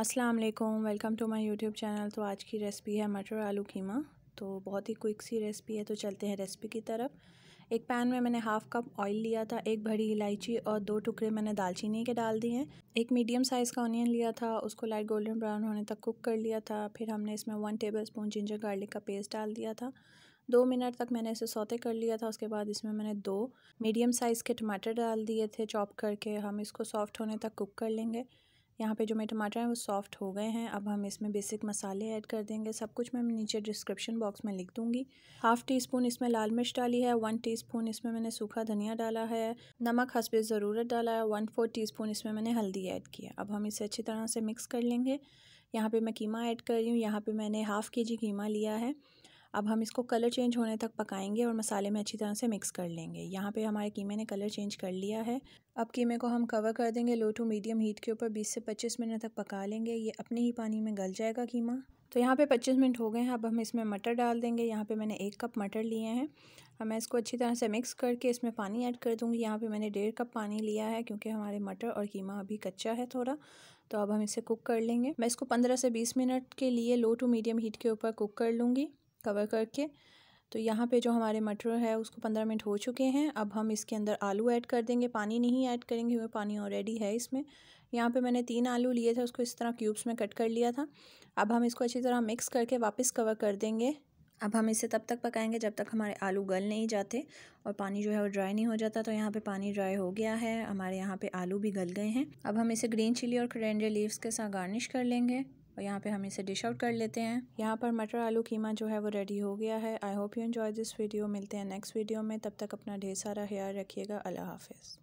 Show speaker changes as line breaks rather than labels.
अस्सलाम वालेकुम welcome to my YouTube channel तो आज की रेसिपी है मटर आलू कीमा तो बहुत ही क्विक सी रेसिपी है तो चलते हैं रेसिपी की तरफ एक पैन में मैंने हाफ़ कप ऑयल लिया था एक बड़ी इलायची और दो टुकड़े मैंने दालचीनी के डाल दिए एक मीडियम साइज़ का ऑनियन लिया था उसको लाइट गोल्डन ब्राउन होने तक कुक कर लिया था फिर हमने इसमें one tablespoon ginger garlic का पेस्ट डाल दिया था दो मिनट तक मैंने इसे सौते कर लिया था उसके बाद इसमें मैंने दो मीडियम साइज़ के टमाटर डाल दिए थे चॉप करके हम इसको सॉफ्ट होने तक कुक कर लेंगे यहाँ पे जो मेरे टमाटर हैं वो सॉफ्ट हो गए हैं अब हम इसमें बेसिक मसाले ऐड कर देंगे सब कुछ मैं नीचे डिस्क्रिप्शन बॉक्स में लिख दूँगी हाफ़ टी स्पून इसमें लाल मिर्च डाली है वन टी स्पून इसमें मैंने सूखा धनिया डाला है नमक हंसबे ज़रूरत डाला है वन फोर टी स्पून इसमें मैंने हल्दी ऐड किया अब हम इसे अच्छी तरह से मिक्स कर लेंगे यहाँ पर मैं कीमा ऐड कर रही हूँ यहाँ पर मैंने हाफ़ के जी कीमा लिया है अब हम इसको कलर चेंज होने तक पकाएंगे और मसाले में अच्छी तरह से मिक्स कर लेंगे यहाँ पे हमारे कीमे ने कलर चेंज कर लिया है अब कीमे को हम कवर कर देंगे लो टू मीडियम हीट के ऊपर 20 से 25 मिनट तक पका लेंगे ये अपने ही पानी में गल जाएगा कीमा तो यहाँ पे 25 मिनट हो गए हैं अब हम इसमें मटर डाल देंगे यहाँ पे मैंने एक कप मटर लिए हैं अब मैं इसको अच्छी तरह से मिक्स करके इसमें पानी ऐड कर दूँगी यहाँ पे मैंने डेढ़ कप पानी लिया है क्योंकि हमारे मटर और कीमा अभी कच्चा है थोड़ा तो अब हम इसे कुक कर लेंगे मैं इसको पंद्रह से बीस मिनट के लिए लो टू मीडियम हीट के ऊपर कुक कर लूँगी कवर करके तो यहाँ पे जो हमारे मटर है उसको पंद्रह मिनट हो चुके हैं अब हम इसके अंदर आलू ऐड कर देंगे पानी नहीं ऐड करेंगे क्योंकि पानी ऑलरेडी है इसमें यहाँ पे मैंने तीन आलू लिए थे उसको इस तरह क्यूब्स में कट कर लिया था अब हम इसको अच्छी तरह मिक्स करके वापस कवर कर देंगे अब हम इसे तब तक पकाएंगे जब तक हमारे आलू गल नहीं जाते और पानी जो है वो ड्राई नहीं हो जाता तो यहाँ पे पानी ड्राई हो गया है हमारे यहाँ पे आलू भी गल गए हैं अब हम इसे ग्रीन चिली और करेंडे लीव्स के साथ गार्निश कर लेंगे और यहाँ पे हम इसे डिश आउट कर लेते हैं यहाँ पर मटर आलू कीमा जो है वो रेडी हो गया है I hope you enjoy this video मिलते हैं नेक्स्ट वीडियो में तब तक अपना ढेर सारा ख्याल रखिएगा अल्लाह हाफिज़